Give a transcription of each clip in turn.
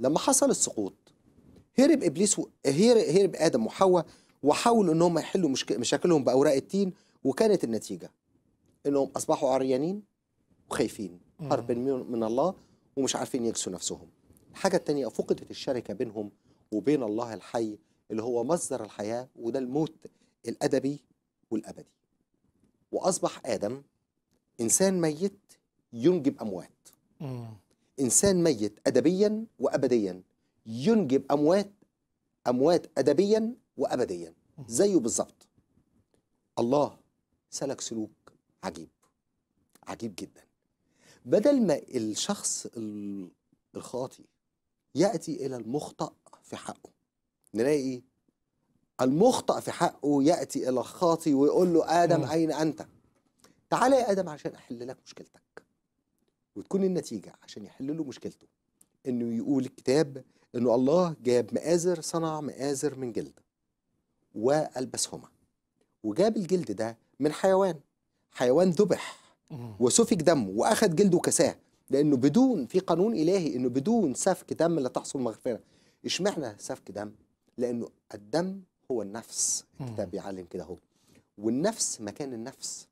لما حصل السقوط هرب ابليس و... هرب ادم وحواء وحاولوا ان هم يحلوا مشك... مشاكلهم باوراق التين وكانت النتيجه انهم اصبحوا عريانين وخايفين هربا من الله ومش عارفين يكسوا نفسهم الحاجه الثانيه فقدت الشركه بينهم وبين الله الحي اللي هو مصدر الحياه وده الموت الادبي والابدي واصبح ادم انسان ميت ينجب اموات إنسان ميت أدبيا وأبديا ينجب أموات أموات أدبيا وأبديا زيه بالظبط الله سلك سلوك عجيب عجيب جدا بدل ما الشخص الخاطي يأتي إلى المخطأ في حقه نلاقي المخطأ في حقه يأتي إلى الخاطي ويقول له آدم أين أنت تعالى يا آدم عشان أحل لك مشكلتك وتكون النتيجة عشان يحل له مشكلته انه يقول الكتاب انه الله جاب مآزر صنع مآزر من جلد وألبسهما وجاب الجلد ده من حيوان حيوان ذبح وسفك دمه وأخذ جلده وكساه لأنه بدون في قانون إلهي إنه بدون سفك دم لا تحصل مغفرة إشمعنى سفك دم؟ لأنه الدم هو النفس الكتاب بيعلم كده هو والنفس مكان النفس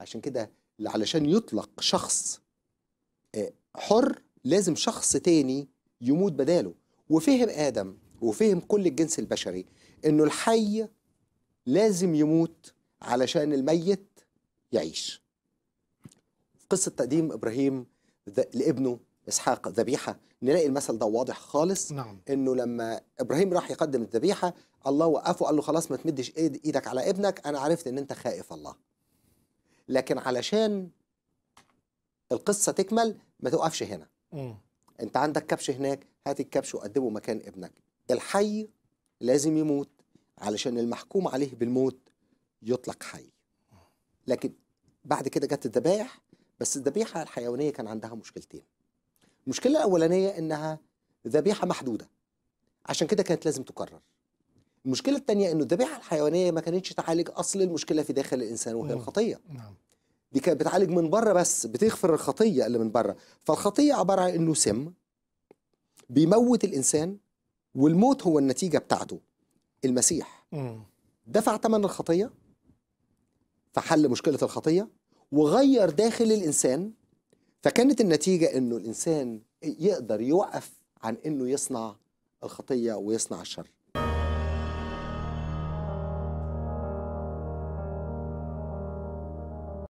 عشان كده علشان يطلق شخص حر لازم شخص تاني يموت بداله وفهم آدم وفهم كل الجنس البشري إنه الحي لازم يموت علشان الميت يعيش قصة تقديم إبراهيم لابنه إسحاق ذبيحة نلاقي المثل ده واضح خالص نعم. إنه لما إبراهيم راح يقدم الذبيحة الله وقفه قال له خلاص ما تمدش إيدك على ابنك أنا عرفت إن أنت خائف الله لكن علشان القصه تكمل ما توقفش هنا م. انت عندك كبش هناك هات الكبش وقدمه مكان ابنك الحي لازم يموت علشان المحكوم عليه بالموت يطلق حي لكن بعد كده جت الذبائح بس الذبيحه الحيوانيه كان عندها مشكلتين المشكله الاولانيه انها ذبيحه محدوده عشان كده كانت لازم تكرر المشكله الثانيه انه الذبيحه الحيوانيه ما كانتش تعالج اصل المشكله في داخل الانسان وهي الخطيه نعم دي كانت بتعالج من بره بس بتغفر الخطيه اللي من بره فالخطيه عباره عن انه سم بيموت الانسان والموت هو النتيجه بتاعته المسيح دفع ثمن الخطيه فحل مشكله الخطيه وغير داخل الانسان فكانت النتيجه انه الانسان يقدر يوقف عن انه يصنع الخطيه ويصنع الشر